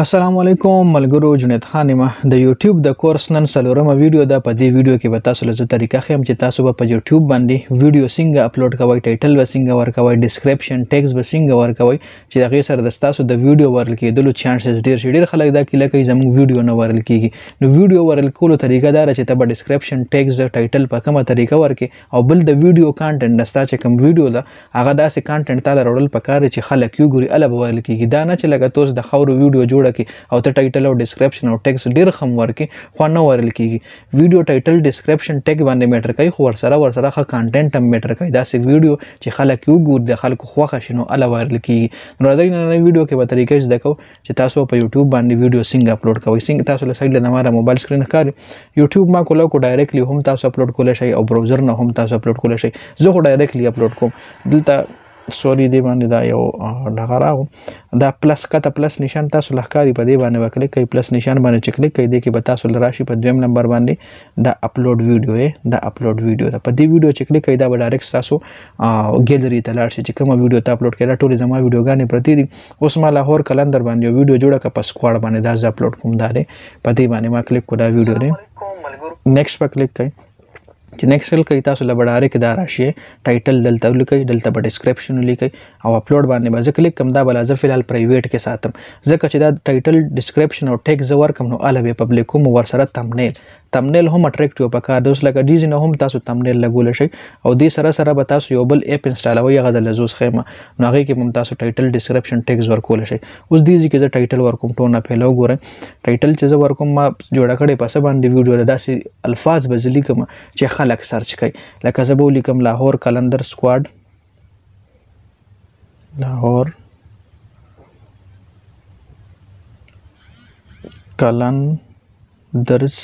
السلام علیکم ملګرو جنید خانمه د یوټیوب د کورس نن څلورمه ویډیو ده په دې ویډیو کې به تاسو له طریقه خیم چې تاسو به په یوټیوب باندې ویډیو څنګه اپلوډ کوئ ټایټل به څنګه ورکوئ ډسکرپشن ټیکس به څنګه ورکوئ چې هغه سره د تاسو د ویډیو ورل کېدلو چانسز ډیر شي ډیر خلک دا کې لکه زموږ ویډیو نه ورل کیږي نو ویډیو ورل کولو طریقه دا چې ته به ډسکرپشن ټیکس ټایټل په کومه طریقه ورکې او بل د ویډیو کانټنټ نستا چې کوم ویډیو ده هغه داسې کانټنټ تعالی راوړل پکاره چې خلک یو ګوري الوب ورل کیږي دا نه چې لکه تاسو د خورو ویډیو جوړ جوړه کی او ته ټایټل او ډسکرپشن او ټیکس ډیر خم ورکی خو نه ورل کیږي ویډیو ټایټل ډسکرپشن ټیک باندې میټر کوي خو ورسره ورسره ښه کنټینټ هم میټر کوي دا سه ویډیو چې خلک یو ګور د خلکو خوښه شنو الا ورل کیږي نو راځي نن ویډیو کې به طریقې زده کو چې تاسو په یوټیوب باندې ویډیو څنګه اپلوډ کوئ څنګه تاسو له سایډ له ماره موبایل سکرین ښکار یوټیوب ما کوله کو ډایرکټلی هم تاسو اپلوډ کولای شئ او براوزر نه هم تاسو اپلوډ کولای شئ زه خو ډایرکټلی اپلوډ کوم دلته سوري دی باندې دا یو ډغه راغو دا پلس کته پلس نشان تاسو لهکاری په دی باندې وکړئ کوي پلس نشان باندې چې کلیک کوي دی کې به تاسو لراشي په دویم نمبر باندې دا اپلوډ ویډیو دی دا اپلوډ ویډیو دا په دی ویډیو چې کلیک کوي دا به ډایرکټ تاسو ګیلری ته لاړ شي چې کومه ویډیو ته اپلوډ کړه ټول زما ویډیوګانې پرتی دي اوس ما لاهور کلندر باندې ویډیو جوړه کا په سکواډ باندې دا ز اپلوډ کوم دا دی په دی باندې ما کلیک کو دا ویډیو دی نیکسټ په کلیک کوي چې نیکسټ ریل کوي تاسو لبړاره کې دا راشي ټایټل دلته ولیکي دلته په ډسکرپشن ولیکي او اپلوډ باندې به ځکه کلیک کوم دا بل از فعال پرایویټ کې ساتم ځکه چې دا ټایټل ډسکرپشن او ټیکس ور کوم نو اله به پبلیک کوم ور سره تمنیل تمنیل هم اټریکټیو پکار دی اوس لکه ډیزی نه هم تاسو تمنیل لګول شي او دې سره سره به تاسو یو بل اپ انسټالوي هغه د لزوس خیمه نو هغه کې هم تاسو ټایټل ډسکرپشن ټیکس ورکول شي اوس دې ځکه چې ټایټل ورکوم ټو نه پیلو ګورم ټایټل چې ورکوم ما جوړ کړي پس باندې ویډیو داسې الفاظ به ځلی کوم چې خلک سرچ کوي لکه زه به ولیکم لاهور کلندر سکواډ لاهور कलन दर्ज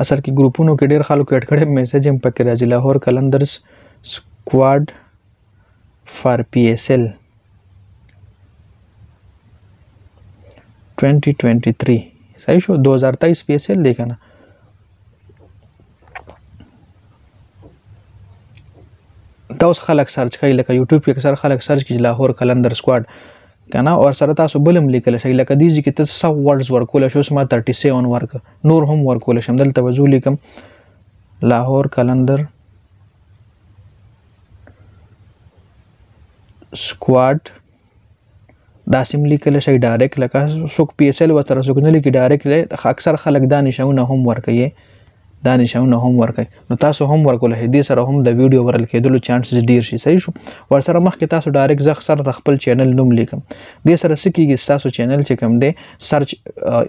असर ಗ್ರೂಪುನು ಕೆಡೇರ್ ಹಾಲು ಕೆಟ್ಟ ಕಡೆ ಮೆಸೇಜ್ ಎಂ ಪಕ್ಕಿರಾಜಿ Lahore Qalandars squad for P S L twenty twenty three सही शो दो हज़ार तेईस पी एस एल देखा ना तो उस खलक सर्च का इलाका यूट्यूब के अक्सर खलक सर्च की लाहौर कलंदर स्क्वाड کنه او سره تاسو بلم لیکل شي لکه دیږي کې ته 100 ورډز ورکول شو سم 37 ورک نور هم ورکول شم دلته وځو لیکم لاهور کلندر سکواډ دا سیم لیکل شي ډایرکټ لکه څوک پی ایس ایل وتر څوک نه لیکي ډایرکټ اکثر خلک دا نشونه هم ورکوي دا نشونه هم ورکړئ نو تاسو هم ورکول هدي سره هم د ویډیو ورل کېدلو چانسز ډیر شي صحیح شو ور سره مخکې تاسو ډایرکټ ځخ سره د خپل چینل نوم لیکم دې سره سکیږي تاسو چینل چې کوم دی سرچ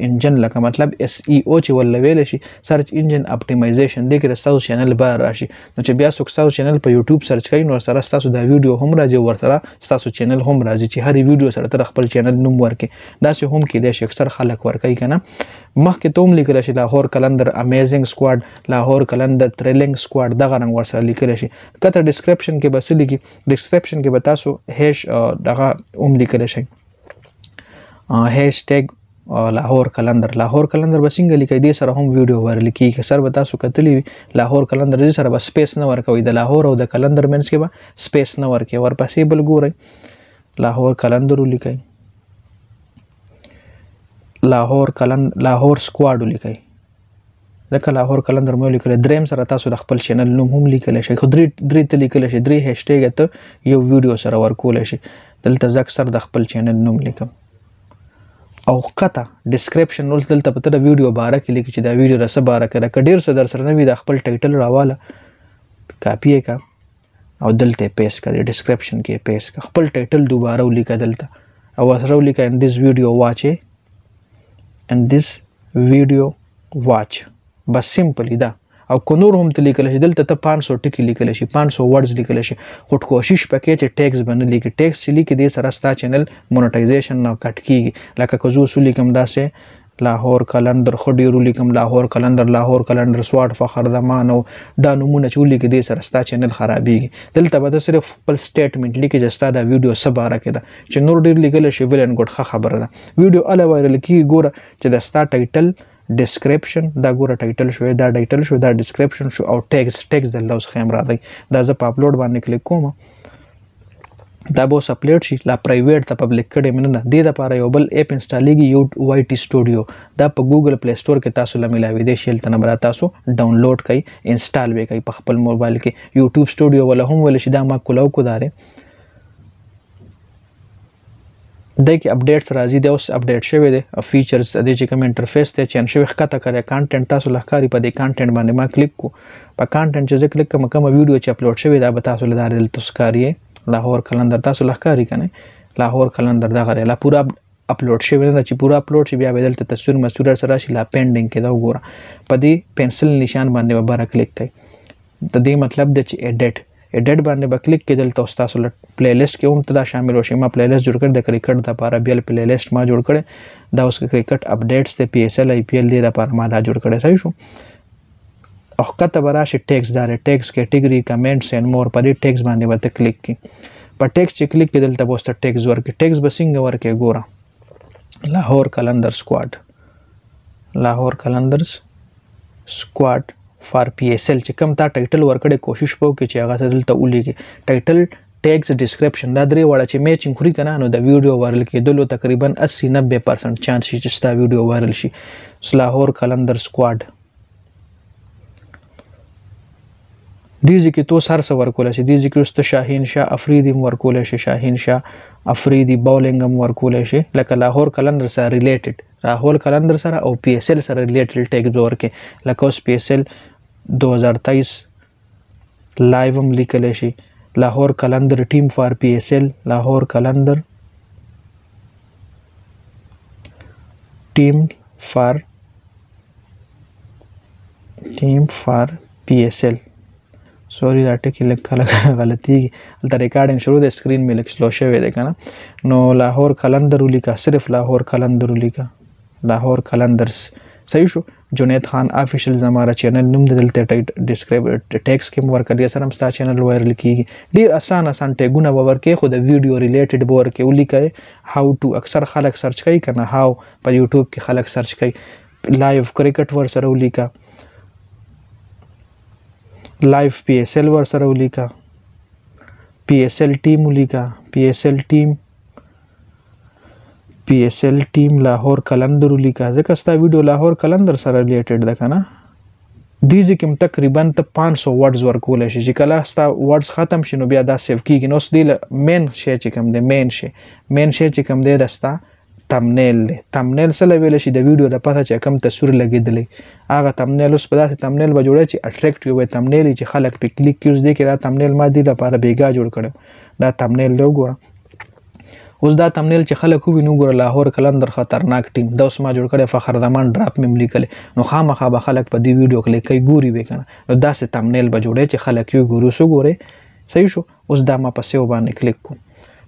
انجن لکه مطلب اس ای او چې ول ویل شي سرچ انجن اپټیمایزیشن دې کې تاسو چینل بار راشي نو چې بیا تاسو چینل په یوټیوب سرچ کړئ نو سره تاسو دا ویډیو هم راځي ور سره تاسو چینل هم راځي چې هر ویډیو سره تر خپل چینل نوم ورکې دا چې هم کې د شکسر خلک ورکې کنه مخکې توم لیکل شي لاهور کلندر امیزنګ سکواډ لاهور کلند د تریلینګ سکواډ دغه رنګ ورسره لیکل شي کته ډسکرپشن کې به سلی کې ډسکرپشن کې به تاسو هیش دغه اوم لیکل شي هیش ټیګ لاهور کلندر لاهور کلندر به څنګه لیکي دې سره هم ویډیو ورل کیږي سر به تاسو کتلې لاهور کلندر دې سره به سپیس نه ورکوي د لاهور او د کلندر مینس کې به سپیس نه ورکوي ورپسې بل ګورئ لاهور کلندر لیکي لاهور کلند لاهور سکواډ لیکي ځکه لاهور کلندر مې لیکل دریم سره تاسو د خپل چینل نوم هم لیکل شي خو درې درې ته لیکل شي درې هاشټګ ته یو ویډیو سره ورکول شي دلته ځکه سره د خپل چینل نوم لیکم او قطه ډسکرپشن نو دلته پته د ویډیو باره کې لیکي چې دا ویډیو رسه باره کړه کډیر سره در سره نوی د خپل ټایټل راواله کاپی کا او دلته پیس کړه ډسکرپشن کې پیس کړه خپل ټایټل دوباره ولیکه دلته او سره ولیکه ان دیس ویډیو واچ ان دیس ویډیو واچ بس سیمپلی دا او کو نور هم لیکل شي دلته ته 500 ټکی لیکل شي 500 ورډز لیکل شي خو کوشش پکې چې ټیکس باندې لیکي ټیکس چې لیکي د سره ستا چینل مونټایزیشن نه کټ کیږي لکه کزو اصول کوم داسې لاهور کلندر خډیرو لیکم لاهور کلندر لاهور کلندر سواټ فخر دمانو دا نمونه چې لیکي د سره ستا چینل خرابېږي دلته به صرف خپل سټیټمنټ لیکي چې ستا دا ویډیو سباره کده چې نور ډیر لیکل شي ویل ان ګډ خبره ده ویډیو علاوه لیکي ګوره چې د ستا ټایټل ډسکرپشن دا ګوره ټایټل شوې دا ټایټل شو دا ډسکرپشن شو او ټیکس ټیکس دلته اوس خیم راځي دا زه په اپلوډ باندې کلیک کوم دا به اوس اپلوډ شي لا پرایویټ ته پبلک کړي مې نه دې لپاره یو بل اپ انسټالیږي یو واي ټي سټوډیو دا په ګوګل پلی سٹور کې تاسو له ملاوي دي شیل ته نمبر تاسو ډاونلوډ کړئ انسټال وکړئ په خپل موبایل کې یوټیوب سټوډیو ولا هم ول شي دا ما کولاو کو دارې د کې اپډیټس راځي د اوس اپډیټ شوی دی او فیچرز د دې چې کوم انټرفیس ته چین شوی ښکته کوي کانټینټ تاسو لخکاری په دې کانټینټ باندې ما کلیک کو په کانټینټ چې کلیک کوم کوم ویډیو چې اپلوډ شوی دا به تاسو لاره دل تسکاری لاهور کلندر تاسو لخکاری کنه لاهور کلندر دا غره لا پورا اپلوډ شوی نه چې پورا اپلوډ شي بیا بدل ته تصویر مسور سره شي لا پینډینګ کې دا وګوره په دې پنسل نشان باندې به بار کلیک کړئ د دې مطلب د چې اډیټ اډټ باندې به کلیک کې دلته تاسو له پلی لیست کې هم تدا شامل وشي ما پلی لیست جوړ کړ د کرکټ د لپاره بیل پلی لیست ما جوړ کړ دا اوس کرکټ اپډیټس ته پی ایس ایل آی پی ایل دې لپاره ما دا جوړ کړی صحیح شو او کته براشي ټیکس دا ټیکس کیټګری کمنټس اینڈ مور په دې ټیکس باندې ورته کلیک کی په ټیکس چې کلیک کې دلته بوسته ټیکس ورکې ټیکس بسنګ ورکې ګوره لاهور کلندر سکواډ لاهور کلندرز سکواډ فار پی ایس ایل چې کوم تا ټایټل ورکړې کوشش وکړو چې هغه دلته ولېږي ټایټل ټیکس ډسکرپشن دا درې وړه چې میچینګ خوري کنه نو د ویډیو وایرل کېدلو تقریبا 80 90% چانس شي چې ستا ویډیو وایرل شي سلاهور کلندر سکواډ دې ځکه تو سر سر ورکول شي دې ځکه واست شاهین شاه افریدی ورکول شي شاهین شاه افریدی بولینګ هم ورکول شي لکه لاهور کلندر سره ریلیټډ راهول کلندر سره او پی ایس ایل سره ریلیټډ ټیک جوړ کې لکه اوس پی ایس ایل 2023 લાઈવ અમ Lahore Qalandar team for P S L Lahore Qalandar team for team for P S L sorry लाटे की लखा लगा गलती अल्ता रिकॉर्डिंग शुरू दे स्क्रीन में लिख लोशे हुए देखा ना नो लाहौर कलंदरुली का सिर्फ लाहौर कलंदरुली का लाहौर कलंदर्स صحیح شو جنید خان افیشل زماره چینل نوم د دلته ډیسکریب ټیکس کې مور کړی سره مستا چینل وایرل کیږي ډیر اسان اسان ټیګونه باور کې خو د ویډیو ریلیټډ باور کې ولیکای هاو ټو اکثر خلک سرچ کوي کنه هاو په یوټیوب کې خلک سرچ کوي لایو کرکټ ور سره ولیکا لایو پی ایس ایل ور سره ولیکا پی ایس ایل ټیم ولیکا پی ایس ایل ټیم پی ایس ایل ټیم لاهور قلندر ولیکه ځکه ستا ویډیو لاهور قلندر سره ریلیټډ ده کنه دې ځکه تقریبا ته 500 ورډز ورکول شي چې کله ستا ورډز ختم شي نو بیا دا سیو کیږي نو دې مین شی چې کوم دی مین شی مین شی چې کوم دی راستا تمنیل دی تمنیل سره ویل شي د ویډیو د پته چې کم تصویر لګیدلې هغه تمنیل اوس په داسې تمنیل به جوړه چې اټریکټیو وي تمنیل چې خلک په کلیک کیوز دي کې دا تمنیل ما دې لپاره بیګا جوړ کړم دا تمنیل له ګورم اوس دا تمنیل چې خلک وینو ګور لاهور کلندر خطرناک ټیم د اوس ما جوړ کړي فخر دمان ډراپ مې لیکل نو خامخا به خلک په دې ویډیو کې کوي ګوري وکنه نو دا سه تمنیل به جوړې چې خلک یو ګورو سو ګوري صحیح شو اوس دا ما پسې وباندې کلیک کوم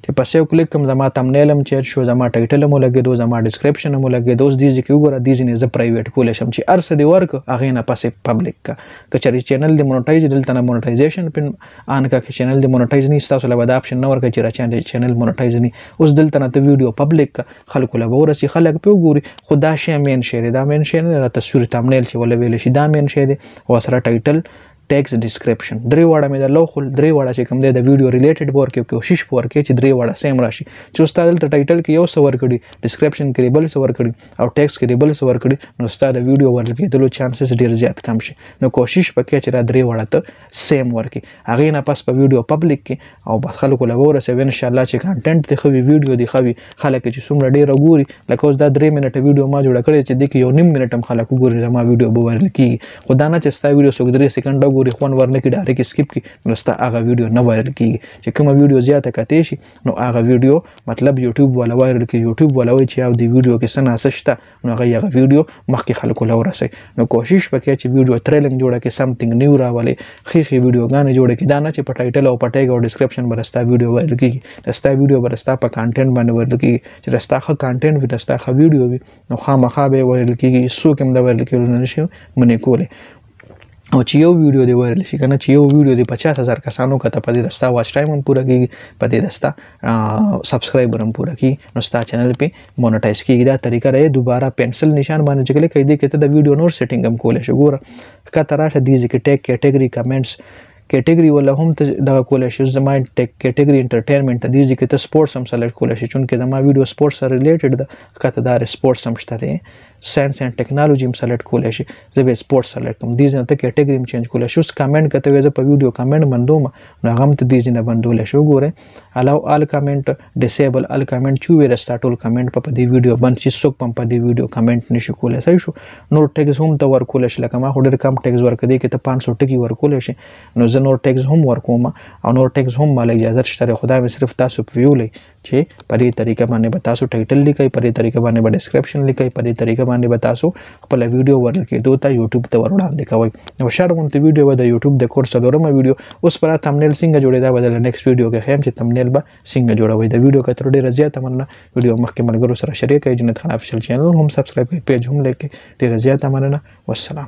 چې په سیو کلیک کوم زما تمنیل هم چیر شو زما ټایټل هم لګیدو زما ډسکرپشن هم لګیدو اوس دې کې وګوره دې نه زه پرایویټ کول شم چې ارسه دی ورک هغه نه پسې پبلک کا کچري چینل دې مونټایز دلته نه مونټایزیشن پن ان کا چې چینل دې مونټایز نه تاسو له دا اپشن نه ورک چې را چینل مونټایز نه اوس دلته نه ته ویډیو پبلک خلکو له ورسي خلک په وګوري خدا شي مین شي دا مین شي نه تصویر تمنیل چې ولا ویل شي دا مین شي دی او سره ټایټل ټیکس ډیسکریپشن درې واړه مې د لوخل درې واړه چې کوم دی د ویډیو ریلیټډ ورکې کوشش ورکې چې درې واړه سیم راشي چې استاد دلته ټایټل کې یو سور کړي ډیسکریپشن کې بل سور کړي او ټیکس کې بل سور کړي نو استاد د ویډیو ورلګېدلو چانسز ډیر زیات کم شي نو کوشش وکړي چې را درې واړه ته سیم ورکې هغه نه پس په ویډیو پبلک کې او بس خلکو له ورسې ان شاء الله چې کنټینټ دی خو ویډیو دی خو خلک چې څومره ډیر ګوري لکه اوس دا 3 منټه ویډیو ما جوړ کړی چې د یو نیم منټم خلکو ګوري ما ویډیو به ورل کی خدانه چې ستا ویډیو څو درې سکند وګوري خون ورنه کې ډایرک سکپ کی نو ستا هغه ویډیو نه وایرل کیږي چې کومه ویډیو زیاته کتې شي نو هغه ویډیو مطلب یوټیوب ولا وایرل کی یوټیوب ولا وای چې او دی ویډیو کې سنا سشته نو هغه هغه ویډیو مخکې خلکو لورسي نو کوشش وکړئ چې ویډیو تریلنګ جوړه کې سمثینګ نیو راولي خېخي ویډیوګانې جوړه کې دا نه چې په ټایټل او په ټیګ او ډسکرپشن برستا ویډیو وایرل کیږي رستا ویډیو برستا په کانټینټ باندې وایرل کیږي چې رستا ښه کانټینټ وي رستا ښه ویډیو وي نو خامخا به وایرل کیږي څوک هم دا وایرل کېدل نه شي منې کوله او چې یو ویډیو دی وایرل شي کنه چې یو ویډیو دی 50000 کسانو کته په دې رستا واچ ټایم هم پوره کیږي په دې رستا سبسکرایبر هم پوره کی نو ستا چینل په مونټایز کیږي دا طریقه راي دوباره پنسل نشان باندې چکلې کې دې کته د ویډیو نور سیټینګ هم کولای شي ګوره کته راشه دې ځکه ټیک کیټګری کمنټس کیټګری ولا هم دغه کولای شي زما ټیک کیټګری انټرټینمنټ د دې ځکه ته سپورټس هم سلیکټ کولای شي چونکه د ما ویډیو سپورټس سره ریلیټډ ده کته دا سپورټس هم شته ساينس اینڈ ټیکنالوژي هم سلیکټ کولای شي زه به سپورټس سلیکټ کوم دې ځنه ته کیټګری هم چینج کولای شي اوس کمنټ کته وي زه په ویډیو کمنټ باندې ما نو هغه ته دې ځنه باندې شو ګوره الاو ال کمنټ ډیسیبل ال کمنټ چو ویره سٹاټول کمنټ په دې ویډیو باندې چې څوک پم په دې ویډیو کمنټ نشي کولای صحیح شو نور ټیکس هم ته ورکول شي لکه ما خو ډېر کم ټیکس ورکړي کې ته 500 ټکی ورکول شي نو زه نور ټیکس هم ورکوم او نور ټیکس هم مال اجازه شته خدای مې صرف تاسو ویولې چې په دې طریقه باندې به تاسو ټایټل لیکي په دې طریقه باندې به ډسکرپشن لیکي په دې طریقه باندې باندې به تاسو خپل ویډیو ورلکه دوه ته یوټیوب ته وړاندې کوي نو شرمون ته ویډیو د یوټیوب د کورس دورمه ویډیو اوس پر تمنیل څنګه جوړیدا بدل نیکسټ ویډیو کې هم چې تمنیل به څنګه جوړوي د ویډیو کتر ډیر زیات مننه ویډیو مخکې ملګرو سره شریک کړئ جنت خان افیشل چینل هم سبسکرایب کړئ پیج هم لیکئ ډیر زیات مننه والسلام